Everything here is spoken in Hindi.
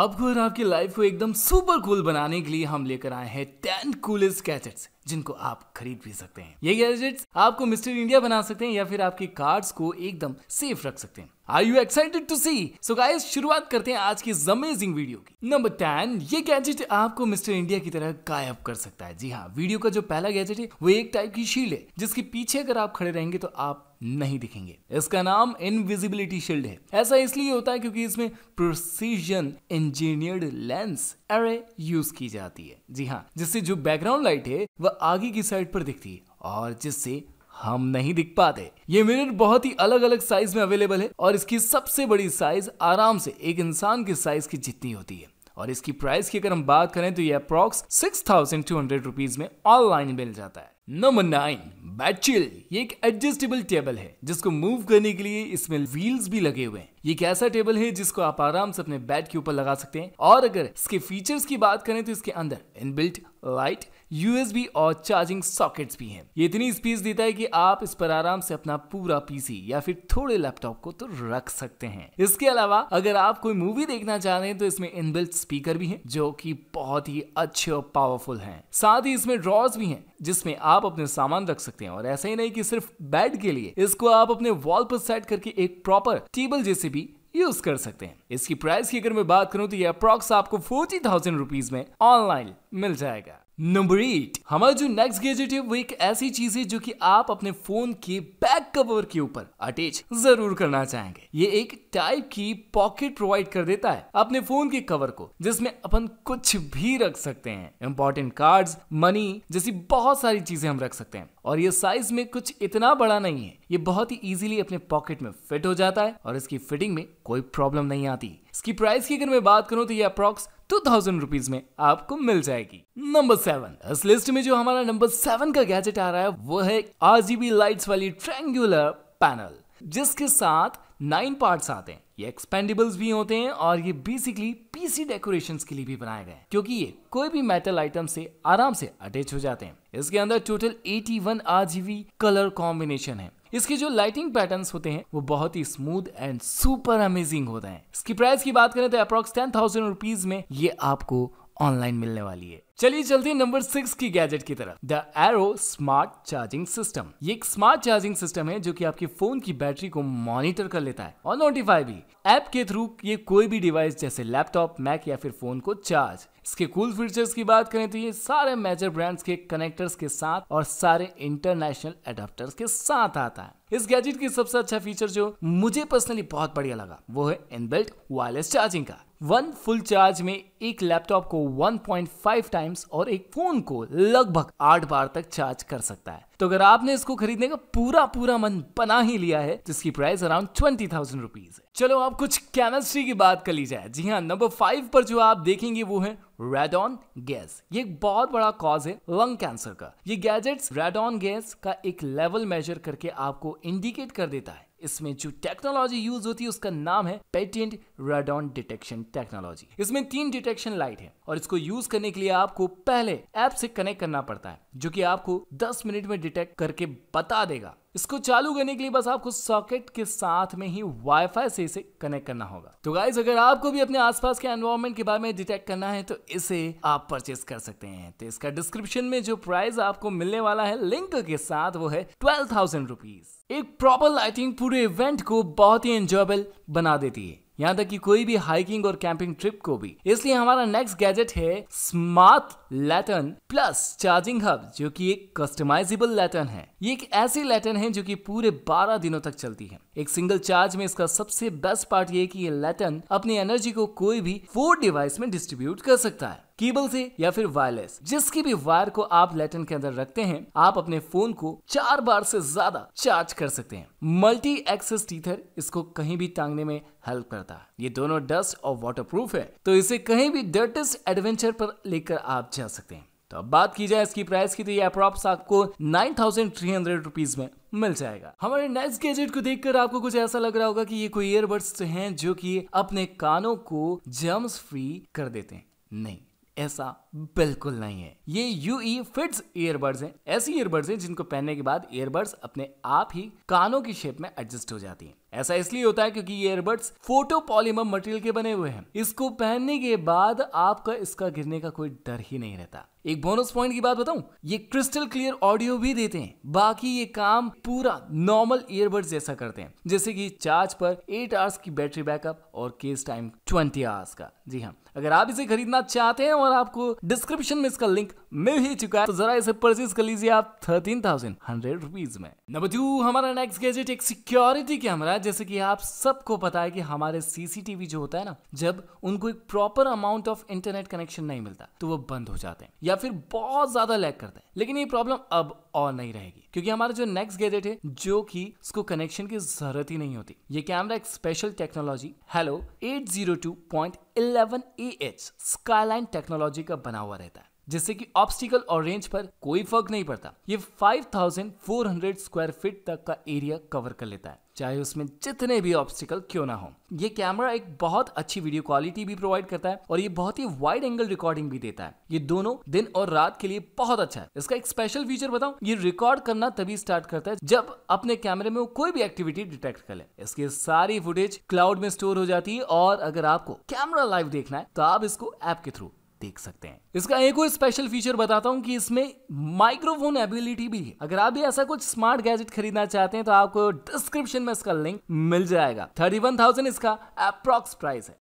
आपको और आपकी लाइफ को एकदम सुपर कूल बनाने के लिए हम लेकर आए हैं टेन कूलेस्ट गैजेट्स जिनको आप खरीद भी सकते हैं ये गैजेट्स आपको मिस्टर इंडिया बना सकते हैं या फिर आपकी कार्ड्स को एकदम सेफ रख सकते हैं are you excited to see so guys शुरुआत करते हैं आज की इस अमेजिंग वीडियो की नंबर टेन ये गैजेट आपको मिस्टर इंडिया की तरह गायब कर सकता है जी हाँ वीडियो का जो पहला गैजेट है वो एक टाइप की शील्ड है जिसके पीछे अगर आप खड़े रहेंगे तो आप नहीं दिखेंगे इसका नाम इनविजिबिलिटी शील्ड है ऐसा इसलिए होता है क्योंकि इसमें precision engineered lens array use की जाती है जी हाँ जिससे जो बैकग्राउंड लाइट है वह आगे की साइड पर दिखती है और जिससे हम नहीं दिख पाते ये मिरर बहुत ही अलग अलग साइज में अवेलेबल है और इसकी सबसे बड़ी साइज आराम से एक इंसान के साइज की जितनी होती है और इसकी प्राइस की अगर हम बात करें तो ये approx six thousand two hundred rupees में ऑनलाइन मिल जाता है नंबर नाइन बैचिल ये एक एडजस्टेबल टेबल है जिसको मूव करने के लिए इसमें व्हील्स भी लगे हुए हैं ये एक ऐसा टेबल है जिसको आप आराम से अपने बेड के ऊपर लगा सकते हैं और अगर इसके फीचर्स की बात करें तो इसके अंदर इनबिल्ट लाइट यूएसबी और चार्जिंग सॉकेट्स भी हैं ये इतनी स्पेस देता है कि आप इस पर आराम से अपना पूरा पीसी या फिर थोड़े लैपटॉप को तो रख सकते हैं इसके अलावा अगर आप कोई मूवी देखना चाह रहे हैं तो इसमें इनबिल्ट स्पीकर भी हैं जो कि बहुत ही अच्छे और पावरफुल हैं साथ ही इसमें ड्रॉर्स भी हैं जिसमें आप अपने सामान रख सकते हैं और ऐसा ही नहीं कि सिर्फ बेड के लिए इसको आप अपने वॉल पर सेट करके एक प्रॉपर टेबल जैसे यूज कर सकते हैं इसकी प्राइस की अगर मैं बात करूं तो ये अप्रॉक्स आपको फोर्टी थाउजेंड रुपीज में ऑनलाइन मिल जाएगा नंबर एट हमारा जो नेक्स्ट गैजेट है वो एक ऐसी चीज है जो कि आप अपने फोन के बैक कवर के ऊपर अटैच जरूर करना चाहेंगे ये एक टाइप की पॉकेट प्रोवाइड कर देता है अपने फोन के कवर को जिसमें अपन कुछ भी रख सकते हैं इंपॉर्टेंट कार्ड्स मनी जैसी बहुत सारी चीजें हम रख सकते हैं और ये साइज में कुछ इतना बड़ा नहीं है ये बहुत ही इजीली अपने पॉकेट में फिट हो जाता है और इसकी फिटिंग में कोई प्रॉब्लम नहीं आती इसकी प्राइस की अगर मैं बात करूं तो ये अप्रोक्स टू थाउजेंड रुपीज में आपको मिल जाएगी नंबर सेवन इस लिस्ट में जो हमारा नंबर सेवन का गैजेट आ रहा है वो है आरजीबी लाइट्स वाली ट्रेंगुलर पैनल जिसके साथ नाइन पार्ट्स आते हैं ये एक्सपेंडेबल्स भी होते हैं और ये बेसिकली पीसी डेकोरेशन के लिए भी बनाए गए हैं क्योंकि ये कोई भी मेटल आइटम से आराम से अटैच हो जाते हैं इसके अंदर टोटल 81 आरजीबी कलर कॉम्बिनेशन है इसके जो लाइटिंग पैटर्न्स होते हैं वो बहुत ही स्मूथ एंड सुपर अमेजिंग होते हैं इसकी प्राइस की बात करें तो अप्रॉक्स टेन थाउजेंड रुपीज में ये आपको ऑनलाइन मिलने वाली है चलिए चलते नंबर सिक्स की गैजेट की तरफ the arrow smart charging system ये एक स्मार्ट चार्जिंग सिस्टम है जो कि आपके फोन की बैटरी को मॉनिटर कर लेता है और नोटिफाई भी ऐप के थ्रू ये कोई भी डिवाइस जैसे लैपटॉप मैक या फिर फोन को चार्ज इसके कूल फीचर्स की बात करें तो ये सारे मेजर ब्रांड्स के कनेक्टर्स के साथ और सारे इंटरनेशनल एडाप्टर्स के साथ आता है इस गैजेट की सबसे अच्छा फीचर जो मुझे पर्सनली बहुत बढ़िया लगा वो है इनबिल्ट वायरलेस चार्जिंग का वन फुल चार्ज में एक लैपटॉप को 1.5 टाइम्स और एक फोन को लगभग आठ बार तक चार्ज कर सकता है तो अगर आपने इसको खरीदने का पूरा पूरा मन बना ही लिया है जिसकी price around twenty thousand rupees है चलो आप कुछ केमिस्ट्री की बात कर ली जाए जी हाँ नंबर फाइव पर जो आप देखेंगे वो है रेडॉन गैस ये एक बहुत बड़ा कॉज है लंग कैंसर का ये गैजेट्स रेडॉन गैस का एक लेवल मेजर करके आपको इंडिकेट कर देता है इसमें जो टेक्नोलॉजी यूज होती है उसका नाम है पेटेंट रेडॉन डिटेक्शन टेक्नोलॉजी इसमें तीन डिटेक्शन लाइट है और इसको यूज करने के लिए आपको पहले ऐप से कनेक्ट करना पड़ता है जो कि आपको 10 मिनट में डिटेक्ट करके बता देगा इसको चालू करने के लिए बस आपको सॉकेट के साथ में ही वाईफाई से इसे कनेक्ट करना होगा तो गाइज अगर आपको भी अपने आसपास के एनवायरमेंट के बारे में डिटेक्ट करना है तो इसे आप परचेस कर सकते हैं तो इसका डिस्क्रिप्शन में जो प्राइस आपको मिलने वाला है लिंक के साथ वो है ट्वेल्व थाउजेंड रुपीज एक प्रॉपर लाइटिंग पूरे इवेंट को बहुत ही एंजॉयबल बना देती है यहाँ तक कि कोई भी हाइकिंग और कैंपिंग ट्रिप को भी इसलिए हमारा नेक्स्ट गैजेट है smart lantern plus charging hub जो कि एक कस्टमाइजेबल लैटन है ये एक ऐसी लैटन है जो कि पूरे 12 दिनों तक चलती है एक सिंगल चार्ज में इसका सबसे बेस्ट पार्ट ये कि ये लैटन अपनी एनर्जी को कोई भी फोर डिवाइस में डिस्ट्रीब्यूट कर सकता है केबल से या फिर वायरलेस जिसकी भी वायर को आप लेटन के अंदर रखते हैं आप अपने फोन को चार बार से ज्यादा चार्ज कर सकते हैं मल्टी एक्सेस टीथर इसको कहीं भी टांगने में हेल्प करता है ये दोनों डस्ट और वाटर प्रूफ है तो इसे कहीं भी डर्टेस्ट एडवेंचर पर लेकर आप जा सकते हैं तो अब बात की जाए इसकी प्राइस की तो ये अप्रॉक्स आपको nine thousand three hundred rupees में मिल जाएगा हमारे नेक्स्ट गैजेट को देखकर आपको कुछ ऐसा लग रहा होगा कि ये कोई ईयरबड्स हैं जो कि अपने कानों को जर्म्स फ्री कर देते हैं नहीं ऐसा बिल्कुल नहीं है ये यू ई फिट्स ईयरबड्स हैं ऐसी ईयरबड्स हैं जिनको पहनने के बाद ईयरबड्स अपने आप ही कानों की शेप में एडजस्ट हो जाती हैं ऐसा इसलिए होता है क्योंकि ये एयरबड्स फोटो पॉलीमर मटेरियल के बने हुए हैं इसको पहनने के बाद आपका इसका गिरने का कोई डर ही नहीं रहता एक बोनस पॉइंट की बात बताऊं ये क्रिस्टल क्लियर ऑडियो भी देते हैं बाकी ये काम पूरा नॉर्मल ईयरबड्स जैसा करते हैं जैसे कि चार्ज पर 8 आवर्स की बैटरी बैकअप और केस टाइम 20 आवर्स का जी हाँ अगर आप इसे खरीदना चाहते हैं और आपको डिस्क्रिप्शन में इसका लिंक मिल ही चुका है तो जरा इसे परचेज कर लीजिए आप थर्टीन थाउजेंड हंड्रेड रुपीज में नंबर टू हमारा नेक्स्ट गैजेट एक सिक्योरिटी कैमरा जैसे कि आप सबको पता है कि हमारे सीसीटीवी जो होता है ना जब उनको एक proper amount of internet connection नहीं मिलता तो वो बंद हो जाते हैं या फिर बहुत ज्यादा लैग करते हैं लेकिन ये प्रॉब्लम अब और नहीं रहेगी क्योंकि हमारा जो नेक्स्ट गैजेट है जो कि उसको कनेक्शन की जरूरत ही नहीं होती ये कैमरा एक special technology hello eight zero two point eleven E H skyline technology का बना हुआ रहता है जिससे कि ऑब्स्टिकल और रेंज पर कोई फर्क नहीं पड़ता ये 5400 स्क्वायर फीट तक का एरिया कवर कर लेता है चाहे उसमें जितने भी ऑब्स्टिकल क्यों ना हो ये कैमरा एक बहुत अच्छी वीडियो क्वालिटी भी प्रोवाइड करता है और ये बहुत ही वाइड एंगल रिकॉर्डिंग भी देता है ये दोनों दिन और रात के लिए बहुत अच्छा है इसका एक स्पेशल फीचर बताऊं ये रिकॉर्ड करना तभी स्टार्ट करता है जब अपने कैमरे में वो कोई भी एक्टिविटी डिटेक्ट कर ले इसकी सारी फुटेज क्लाउड में स्टोर हो जाती है और अगर आपको कैमरा लाइव देखना है तो आप इसको ऐप के थ्रू देख सकते हैं इसका एक और स्पेशल फीचर बताता हूँ कि इसमें माइक्रोफोन एबिलिटी भी है अगर आप भी ऐसा कुछ स्मार्ट गैजेट खरीदना चाहते हैं तो आपको डिस्क्रिप्शन में इसका लिंक मिल जाएगा थर्टी वन थाउजेंड इसका अप्रॉक्स प्राइस है